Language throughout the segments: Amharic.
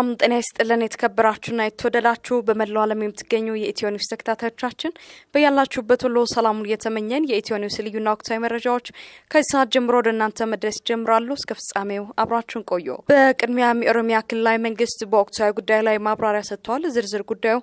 ሰላም ጤና ይስጥልን። የተከበራችሁና የተወደዳችሁ በመላው ዓለም የምትገኙ የኢትዮ ኒውስ ተከታታዮቻችን በያላችሁበት ሁሉ ሰላሙን እየተመኘን የኢትዮ ኒውስ ልዩና ወቅታዊ መረጃዎች ከዚህ ሰዓት ጀምሮ ወደ እናንተ መድረስ ይጀምራሉ። እስከ ፍጻሜው አብራችሁን ቆዩ። በቅድሚያም የኦሮሚያ ክልላዊ መንግስት በወቅታዊ ጉዳይ ላይ ማብራሪያ ሰጥተዋል። ዝርዝር ጉዳዩ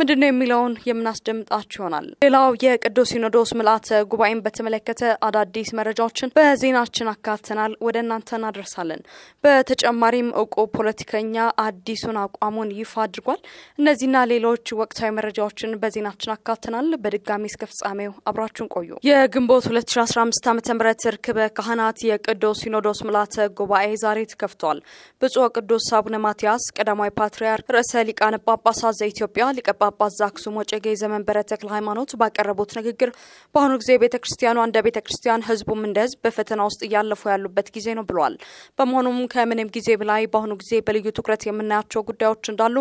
ምንድነው የሚለውን የምናስደምጣችሁ ይሆናል። ሌላው የቅዱስ ሲኖዶስ ምልአተ ጉባኤን በተመለከተ አዳዲስ መረጃዎችን በዜናችን አካተናል ወደ እናንተ እናደርሳለን። በተጨማሪም እውቁ ፖለቲከኛ አዲሱን አቋሙን ይፋ አድርጓል። እነዚህና ሌሎች ወቅታዊ መረጃዎችን በዜናችን አካተናል። በድጋሚ እስከ ፍጻሜው አብራችሁን ቆዩ። የግንቦት 2015 ዓ ም እርክበ ካህናት የቅዱስ ሲኖዶስ ምልአተ ጉባኤ ዛሬ ተከፍቷል። ብፁዕ ቅዱስ አቡነ ማትያስ ቀዳማዊ ፓትርያርክ ርዕሰ ሊቃነ ጳጳሳት ዘኢትዮጵያ ሊቀ ጳጳስ ዘአክሱም ወዕጨጌ ዘመንበረ ተክለ ሃይማኖት ባቀረቡት ንግግር በአሁኑ ጊዜ ቤተ ክርስቲያኑ እንደ ቤተ ክርስቲያን፣ ህዝቡም እንደ ህዝብ በፈተና ውስጥ እያለፉ ያሉበት ጊዜ ነው ብለዋል። በመሆኑም ከምንም ጊዜ በላይ በአሁኑ ጊዜ በልዩ ትኩረት የምናያቸው ጉዳዮች እንዳሉ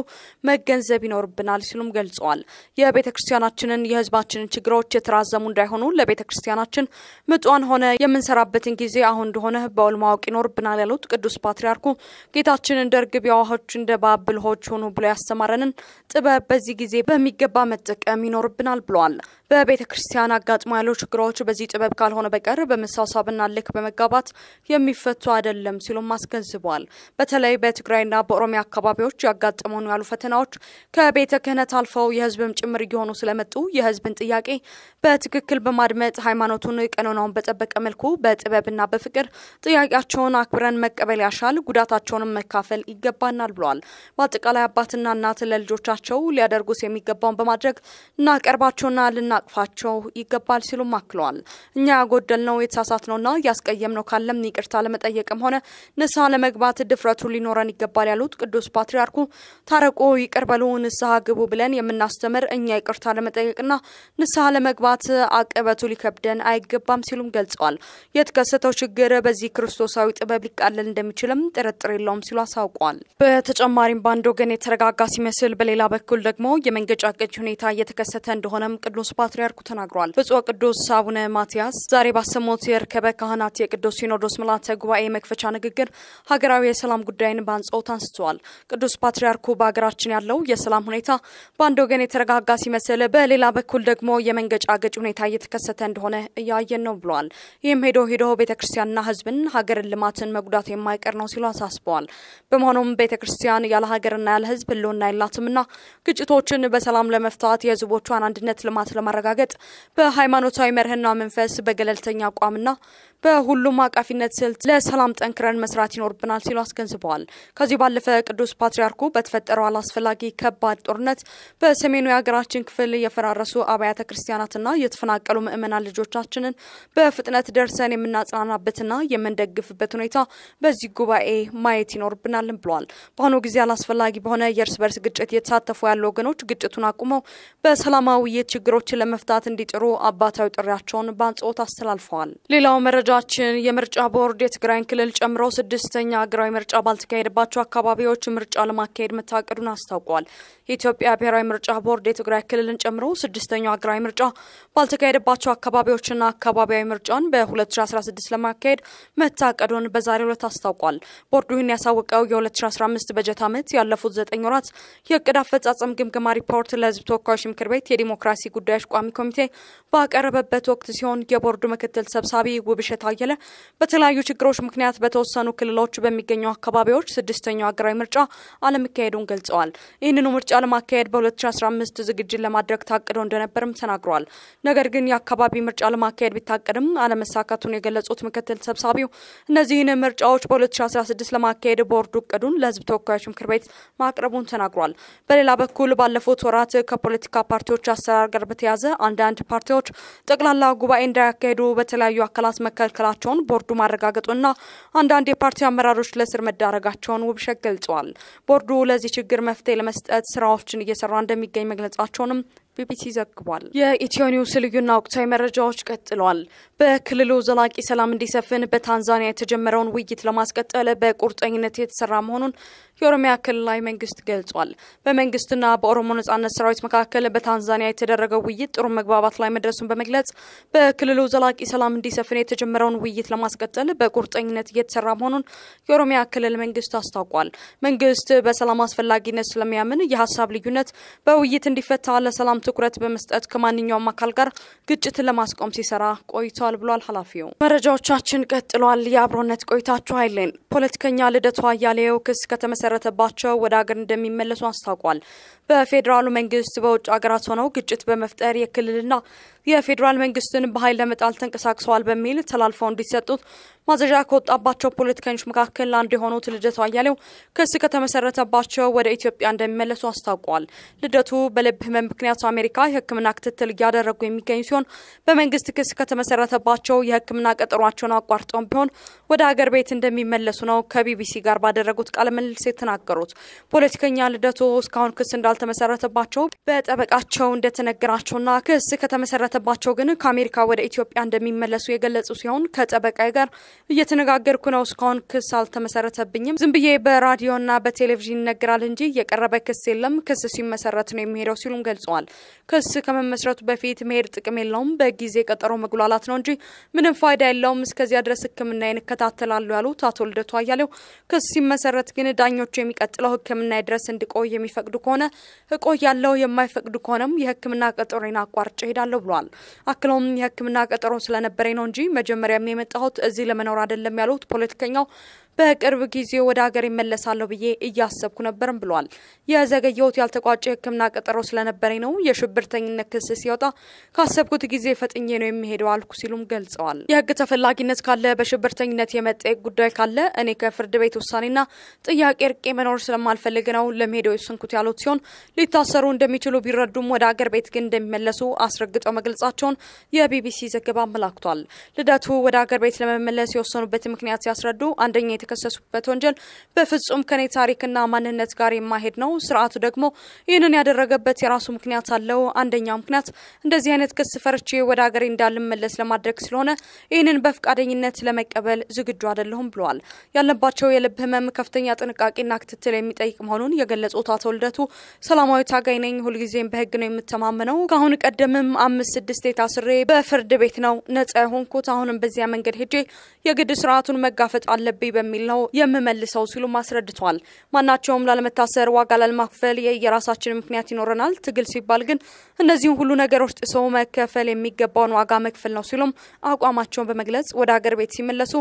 መገንዘብ ይኖርብናል ሲሉም ገልጸዋል። የቤተ ክርስቲያናችንን የህዝባችንን ችግሮች የተራዘሙ እንዳይሆኑ ለቤተ ክርስቲያናችን ምጧን ሆነ የምንሰራበትን ጊዜ አሁን እንደሆነ በውል ማወቅ ይኖርብናል ያሉት ቅዱስ ፓትርያርኩ ጌታችን እንደ እርግብ የዋሆች እንደ ባብልሆች ሆኑ ብሎ ያስተማረንን ጥበብ በዚህ ጊዜ ጊዜ በሚገባ መጠቀም ይኖርብናል ብሏል። በቤተ ክርስቲያን አጋጥሞ ያሉ ችግሮች በዚህ ጥበብ ካልሆነ በቀር በመሳሳብና ልክ በመጋባት የሚፈቱ አይደለም ሲሉም አስገንዝበዋል። በተለይ በትግራይና በኦሮሚያ አካባቢዎች ያጋጠመውን ያሉ ፈተናዎች ከቤተ ክህነት አልፈው የህዝብም ጭምር እየሆኑ ስለመጡ የህዝብን ጥያቄ በትክክል በማድመጥ ሃይማኖቱን ቀኖናውን በጠበቀ መልኩ በጥበብና በፍቅር ጥያቄያቸውን አክብረን መቀበል ያሻል፣ ጉዳታቸውንም መካፈል ይገባናል ብለዋል። በአጠቃላይ አባትና እናት ለልጆቻቸው ሊያደርጉት የሚገባውን በማድረግ እናቀርባቸውና ልና ልናቅፋቸው ይገባል ሲሉም አክለዋል። እኛ ያጎደልነው የተሳሳትነውና ያስቀየምነው ካለም ይቅርታ ለመጠየቅም ሆነ ንስሐ ለመግባት ድፍረቱ ሊኖረን ይገባል ያሉት ቅዱስ ፓትርያርኩ ታረቁ፣ ይቅር በሉ፣ ንስሐ ግቡ ብለን የምናስተምር እኛ ይቅርታ ለመጠየቅና ንስሐ ለመግባት አቅበቱ ሊከብደን አይገባም ሲሉም ገልጸዋል። የተከሰተው ችግር በዚህ ክርስቶሳዊ ጥበብ ሊቃለል እንደሚችልም ጥርጥር የለውም ሲሉ አሳውቋል። በተጨማሪም በአንድ ወገን የተረጋጋ ሲመስል፣ በሌላ በኩል ደግሞ የመንገጫገጭ ሁኔታ እየተከሰተ እንደሆነም ቅዱስ ፓትርያርኩ ተናግረዋል። ብፁዕ ቅዱስ አቡነ ማትያስ ዛሬ ባሰሙት የእርከበ ካህናት የቅዱስ ሲኖዶስ ምልዓተ ጉባኤ መክፈቻ ንግግር ሀገራዊ የሰላም ጉዳይን በአጽንዖት አንስተዋል። ቅዱስ ፓትርያርኩ በሀገራችን ያለው የሰላም ሁኔታ በአንድ ወገን የተረጋጋ ሲመስል፣ በሌላ በኩል ደግሞ የመንገጫ ገጭ ሁኔታ እየተከሰተ እንደሆነ እያየን ነው ብለዋል። ይህም ሄዶ ሄዶ ቤተ ክርስቲያንና ህዝብን ሀገርን ልማትን መጉዳት የማይቀር ነው ሲሉ አሳስበዋል። በመሆኑም ቤተ ክርስቲያን ያለ ሀገርና ያለ ህዝብ ህልውና የላትምና ግጭቶችን በሰላም ለመፍታት የህዝቦቿን አንድነት ልማት ለማድረግ በማረጋገጥ በሃይማኖታዊ መርህና መንፈስ በገለልተኛ አቋምና በሁሉም አቃፊነት ስልት ለሰላም ጠንክረን መስራት ይኖርብናል ሲሉ አስገንዝበዋል። ከዚህ ባለፈ ቅዱስ ፓትርያርኩ በተፈጠረው አላስፈላጊ ከባድ ጦርነት በሰሜኑ የሀገራችን ክፍል የፈራረሱ አብያተ ክርስቲያናትና የተፈናቀሉ ምዕመናን ልጆቻችንን በፍጥነት ደርሰን የምናጽናናበትና የምንደግፍበት ሁኔታ በዚህ ጉባኤ ማየት ይኖርብናልን ብለዋል። በአሁኑ ጊዜ አላስፈላጊ በሆነ የእርስ በርስ ግጭት እየተሳተፉ ያሉ ወገኖች ግጭቱን አቁመው በሰላማዊ ችግሮችን ለመፍታት እንዲጥሩ አባታዊ ጥሪያቸውን በአጽንኦት አስተላልፈዋል። ሌላው መረጃ መረጃችን የምርጫ ቦርድ የትግራይን ክልል ጨምሮ ስድስተኛ ሀገራዊ ምርጫ ባልተካሄደባቸው አካባቢዎች ምርጫ ለማካሄድ መታቀዱን አስታውቋል። የኢትዮጵያ ብሔራዊ ምርጫ ቦርድ የትግራይ ክልልን ጨምሮ ስድስተኛው ሀገራዊ ምርጫ ባልተካሄደባቸው አካባቢዎችና አካባቢያዊ ምርጫን በ2016 ለማካሄድ መታቀዱን በዛሬው ዕለት አስታውቋል። ቦርዱ ይህን ያሳወቀው የ2015 በጀት ዓመት ያለፉት ዘጠኝ ወራት የእቅድ አፈጻጸም ግምገማ ሪፖርት ለህዝብ ተወካዮች ምክር ቤት የዲሞክራሲ ጉዳዮች ቋሚ ኮሚቴ ባቀረበበት ወቅት ሲሆን የቦርዱ ምክትል ሰብሳቢ ውብሸት ልደት አየለ በተለያዩ ችግሮች ምክንያት በተወሰኑ ክልሎች በሚገኙ አካባቢዎች ስድስተኛው ሀገራዊ ምርጫ አለመካሄዱን ገልጸዋል። ይህንኑ ምርጫ ለማካሄድ በ2015 ዝግጅት ለማድረግ ታቅዶ እንደነበርም ተናግሯል ነገር ግን የአካባቢ ምርጫ ለማካሄድ ቢታቀድም አለመሳካቱን የገለጹት ምክትል ሰብሳቢው እነዚህን ምርጫዎች በ2016 ለማካሄድ ቦርዱ እቅዱን ለህዝብ ተወካዮች ምክር ቤት ማቅረቡን ተናግሯል። በሌላ በኩል ባለፉት ወራት ከፖለቲካ ፓርቲዎች አሰራር ጋር በተያያዘ አንዳንድ ፓርቲዎች ጠቅላላ ጉባኤ እንዳያካሄዱ በተለያዩ አካላት መከልከል መከልከላቸውን ቦርዱ ማረጋገጡና አንዳንድ የፓርቲ አመራሮች ለእስር መዳረጋቸውን ውብሸት ገልጿል። ቦርዱ ለዚህ ችግር መፍትሄ ለመስጠት ስራዎችን እየሰራ እንደሚገኝ መግለጻቸውንም ቢቢሲ ዘግቧል። የኢትዮ ኒውስ ልዩና ወቅታዊ መረጃዎች ቀጥሏል። በክልሉ ዘላቂ ሰላም እንዲሰፍን በታንዛኒያ የተጀመረውን ውይይት ለማስቀጠል በቁርጠኝነት የተሰራ መሆኑን የኦሮሚያ ክልላዊ መንግስት ገልጿል። በመንግስትና በኦሮሞ ነጻነት ሰራዊት መካከል በታንዛኒያ የተደረገው ውይይት ጥሩ መግባባት ላይ መድረሱን በመግለጽ በክልሉ ዘላቂ ሰላም እንዲሰፍን የተጀመረውን ውይይት ለማስቀጠል በቁርጠኝነት እየተሰራ መሆኑን የኦሮሚያ ክልል መንግስት አስታውቋል። መንግስት በሰላም አስፈላጊነት ስለሚያምን የሀሳብ ልዩነት በውይይት እንዲፈታ ለሰላም ሰላም ትኩረት በመስጠት ከማንኛውም አካል ጋር ግጭትን ለማስቆም ሲሰራ ቆይቷል ብሏል ኃላፊው። መረጃዎቻችን ቀጥሏል። የአብሮነት ቆይታችሁ አይለን ፖለቲከኛ ልደቱ አያሌው ክስ ከተመሰረተባቸው ወደ ሀገር እንደሚመለሱ አስታውቋል። በፌዴራሉ መንግስት በውጭ ሀገራት ሆነው ግጭት በመፍጠር የክልልና የፌዴራል መንግስትን በኃይል ለመጣል ተንቀሳቅሰዋል በሚል ተላልፈው እንዲሰጡት ማዘዣ ከወጣባቸው ፖለቲከኞች መካከል አንዱ የሆኑት ልደቱ አያሌው ክስ ከተመሰረተባቸው ወደ ኢትዮጵያ እንደሚመለሱ አስታውቋል። ልደቱ በልብ ህመም ምክንያት አሜሪካ የሕክምና ክትትል እያደረጉ የሚገኙ ሲሆን በመንግስት ክስ ከተመሰረተባቸው የሕክምና ቀጠሯቸውን አቋርጠውም ቢሆን ወደ ሀገር ቤት እንደሚመለሱ ነው ከቢቢሲ ጋር ባደረጉት ቃለ ምልልስ የተናገሩት። ፖለቲከኛ ልደቱ እስካሁን ክስ እንዳልተመሰረተባቸው በጠበቃቸው እንደተነገራቸውና ክስ ከተመሰረተባቸው ግን ከአሜሪካ ወደ ኢትዮጵያ እንደሚመለሱ የገለጹ ሲሆን ከጠበቃ ጋር እየተነጋገርኩ ነው። እስካሁን ክስ አልተመሰረተብኝም። ዝም ብዬ በራዲዮና በቴሌቪዥን ይነገራል እንጂ የቀረበ ክስ የለም። ክስ ሲመሰረት ነው የሚሄደው ሲሉም ገልጸዋል። ክስ ከመመስረቱ በፊት መሄድ ጥቅም የለውም፣ በጊዜ ቀጠሮ መጉላላት ነው እንጂ ምንም ፋይዳ የለውም። እስከዚያ ድረስ ህክምና ይንከታተላሉ ያሉት አቶ ልደቱ አያሌው ክስ ሲመሰረት ግን ዳኞቹ የሚቀጥለው ሕክምና ድረስ እንድቆይ የሚፈቅዱ ከሆነ እቆያለሁ፣ የማይፈቅዱ ከሆነም የሕክምና ቀጠሮን አቋርጬ እሄዳለሁ ብሏል። አክለውም የሕክምና ቀጠሮ ስለነበረኝ ነው እንጂ መጀመሪያም የመጣሁት እዚህ ለመኖር አይደለም ያሉት ፖለቲከኛው በቅርብ ጊዜ ወደ ሀገር ይመለሳለሁ ብዬ እያሰብኩ ነበርም ብሏል። የዘገየሁት ያልተቋጨ ሕክምና ቀጠሮ ስለነበረኝ ነው። የሽብርተኝነት ክስ ሲወጣ ካሰብኩት ጊዜ ፈጥኜ ነው የሚሄደው አልኩ ሲሉም ገልጸዋል። የህግ ተፈላጊነት ካለ በሽብርተኝነት የመጠየቅ ጉዳይ ካለ እኔ ከፍርድ ቤት ውሳኔና ጥያቄ እርቄ መኖር ስለማልፈልግ ነው ለመሄደው የወሰንኩት ያሉት ሲሆን ሊታሰሩ እንደሚችሉ ቢረዱም ወደ ሀገር ቤት ግን እንደሚመለሱ አስረግጠው መግለጻቸውን የቢቢሲ ዘገባ አመላክቷል። ልደቱ ወደ ሀገር ቤት ለመመለስ የወሰኑበት ምክንያት ሲያስረዱ አንደኛ የተከሰሱበት ወንጀል በፍጹም ከኔ ታሪክና ማንነት ጋር የማሄድ ነው። ስርዓቱ ደግሞ ይህንን ያደረገበት የራሱ ምክንያት አለው። አንደኛው ምክንያት እንደዚህ አይነት ክስ ፈርቼ ወደ ሀገሬ እንዳልመለስ ለማድረግ ስለሆነ ይህንን በፍቃደኝነት ለመቀበል ዝግጁ አይደለሁም ብለዋል። ያለባቸው የልብ ህመም ከፍተኛ ጥንቃቄና ክትትል የሚጠይቅ መሆኑን የገለጹት አቶ ልደቱ ሰላማዊ ታጋይ ነኝ፣ ሁልጊዜም በህግ ነው የምተማመነው። ከአሁን ቀደምም አምስት ስድስት የታስሬ በፍርድ ቤት ነው ነጻ የሆንኩት። አሁንም በዚያ መንገድ ሄጄ የግድ ስርዓቱን መጋፈጥ አለብኝ በሚል ነው የምመልሰው ሲሉም አስረድተዋል። ማናቸውም ላለመታሰር ዋጋ ላለማክፈል የየራሳችን ምክንያት ይኖረናል። ትግል ሲባል ግን እነዚህም ሁሉ ነገሮች ጥሰው መከፈል የሚገባውን ዋጋ መክፈል ነው ሲሉም አቋማቸውን በመግለጽ ወደ ሀገር ቤት ሲመለሱ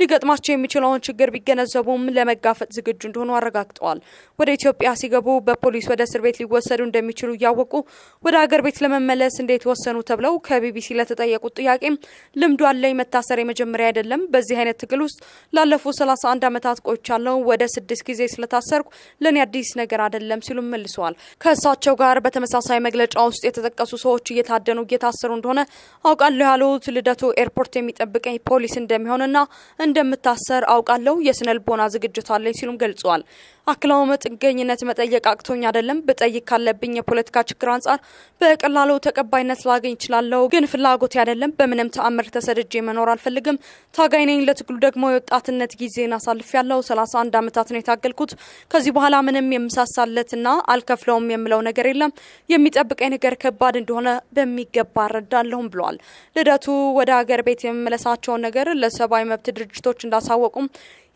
ሊገጥማቸው የሚችለውን ችግር ቢገነዘቡም ለመጋፈጥ ዝግጁ እንደሆኑ አረጋግጠዋል። ወደ ኢትዮጵያ ሲገቡ በፖሊስ ወደ እስር ቤት ሊወሰዱ እንደሚችሉ እያወቁ ወደ ሀገር ቤት ለመመለስ እንዴት ወሰኑ ተብለው ከቢቢሲ ለተጠየቁት ጥያቄም ልምዱ አለኝ፣ መታሰር የመጀመሪያ አይደለም። በዚህ አይነት ትግል ውስጥ ላለፉት ለ31 ዓመታት ቆይቻለሁ። ወደ ስድስት ጊዜ ስለታሰርኩ ለእኔ አዲስ ነገር አይደለም ሲሉ መልሰዋል። ከእሳቸው ጋር በተመሳሳይ መግለጫ ውስጥ የተጠቀሱ ሰዎች እየታደኑ እየታሰሩ እንደሆነ አውቃለሁ ያሉት ልደቱ ኤርፖርት የሚጠብቀኝ ፖሊስ እንደሚሆንና እንደምታሰር አውቃለሁ፣ የስነ ልቦና ዝግጅት አለኝ ሲሉም ገልጸዋል። አክለውም ጥገኝነት መጠየቅ አቅቶኝ አይደለም፣ ብጠይቅ ካለብኝ የፖለቲካ ችግር አንጻር በቀላሉ ተቀባይነት ላገኝ ይችላለሁ፣ ግን ፍላጎት አይደለም። በምንም ተአምር ተሰድጄ መኖር አልፈልግም። ታጋይ ነኝ። ለትግሉ ደግሞ የወጣትነት ጊዜን አሳልፍ ያለው 31 አመታት ነው የታገልኩት። ከዚህ በኋላ ምንም የምሳሳለትና አልከፍለውም የምለው ነገር የለም። የሚጠብቀኝ ነገር ከባድ እንደሆነ በሚገባ እረዳለሁም ብለዋል። ልደቱ ወደ ሀገር ቤት የመመለሳቸውን ነገር ለሰብአዊ መብት ድርጅቶች እንዳሳወቁም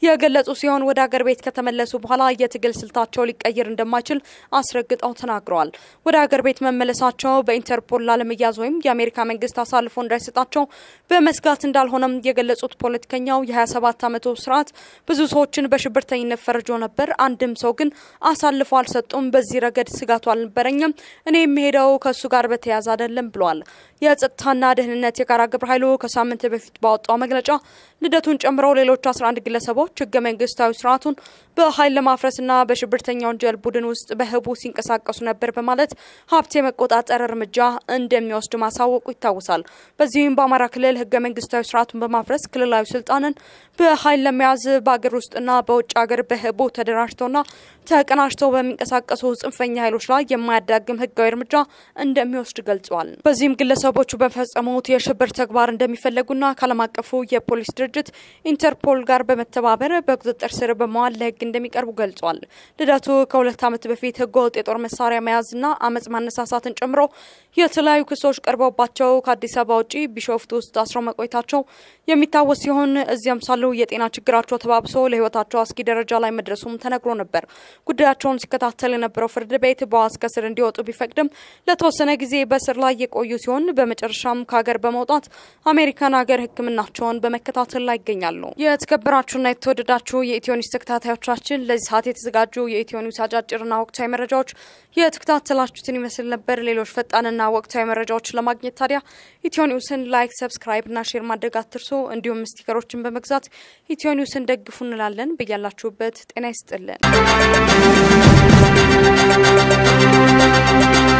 የገለጹ ሲሆን ወደ አገር ቤት ከተመለሱ በኋላ የትግል ስልታቸው ሊቀይር እንደማይችል አስረግጠው ተናግረዋል። ወደ አገር ቤት መመለሳቸው በኢንተርፖል ላለመያዝ ወይም የአሜሪካ መንግስት አሳልፎ እንዳይሰጣቸው በመስጋት እንዳልሆነም የገለጹት ፖለቲከኛው የ27 ዓመቱ ስርዓት ብዙ ሰዎችን በሽብርተኝነት ፈርጆ ነበር። አንድም ሰው ግን አሳልፎ አልሰጡም። በዚህ ረገድ ስጋቱ አልነበረኝም። እኔ የሚሄደው ከእሱ ጋር በተያያዘ አይደለም ብሏል። የጸጥታና ደህንነት የጋራ ግብረ ኃይሉ ከሳምንት በፊት ባወጣው መግለጫ ልደቱን ጨምሮ ሌሎች 11 ግለሰቦች ኃይሎች ህገ መንግስታዊ ስርዓቱን በኃይል ለማፍረስና በሽብርተኛ ወንጀል ቡድን ውስጥ በህቡ ሲንቀሳቀሱ ነበር በማለት ሀብት የመቆጣጠር እርምጃ እንደሚወስድ ማሳወቁ ይታወሳል። በዚህም በአማራ ክልል ህገ መንግስታዊ ስርዓቱን በማፍረስ ክልላዊ ስልጣንን በኃይል ለመያዝ በአገር ውስጥና በውጭ ሀገር በህቡ ተደራጅተውና ተቀናጅተው በሚንቀሳቀሱ ጽንፈኛ ኃይሎች ላይ የማያዳግም ህጋዊ እርምጃ እንደሚወስድ ገልጿል። በዚህም ግለሰቦቹ በፈጸሙት የሽብር ተግባር እንደሚፈለጉና ከዓለም አቀፉ የፖሊስ ድርጅት ኢንተርፖል ጋር በመተባበር በቁጥጥር ስር በመዋል ለህግ እንደሚቀርቡ ገልጿል። ልደቱ ከሁለት ዓመት በፊት ህገወጥ የጦር መሳሪያ መያዝና አመፅ ማነሳሳትን ጨምሮ የተለያዩ ክሶች ቀርበውባቸው ከአዲስ አበባ ውጪ ቢሾፍቱ ውስጥ አስረው መቆየታቸው የሚታወስ ሲሆን እዚያም ሳሉ የጤና ችግራቸው ተባብሶ ለህይወታቸው አስጊ ደረጃ ላይ መድረሱም ተነግሮ ነበር። ጉዳያቸውን ሲከታተል የነበረው ፍርድ ቤት በዋስ ከስር እንዲወጡ ቢፈቅድም ለተወሰነ ጊዜ በስር ላይ የቆዩ ሲሆን በመጨረሻም ከሀገር በመውጣት አሜሪካን ሀገር ሕክምናቸውን በመከታተል ላይ ይገኛሉ። የተከበራችሁና የተወደዳችሁ የኢትዮ ኒውስ ተከታታዮቻችን ለዚህ ሰዓት የተዘጋጁ የኢትዮ ኒውስ አጫጭርና ወቅታዊ መረጃዎች የተከታተላችሁትን ይመስል ነበር። ሌሎች ፈጣንና ወቅታዊ መረጃዎች ለማግኘት ታዲያ ኢትዮ ኒውስን ላይክ፣ ሰብስክራይብና ሼር ማድረግ አትርሶ። እንዲሁም ስቲከሮችን በመግዛት ኢትዮ ኒውስን ደግፉ እንላለን። በያላችሁበት ጤና ይስጥልን። Thank you.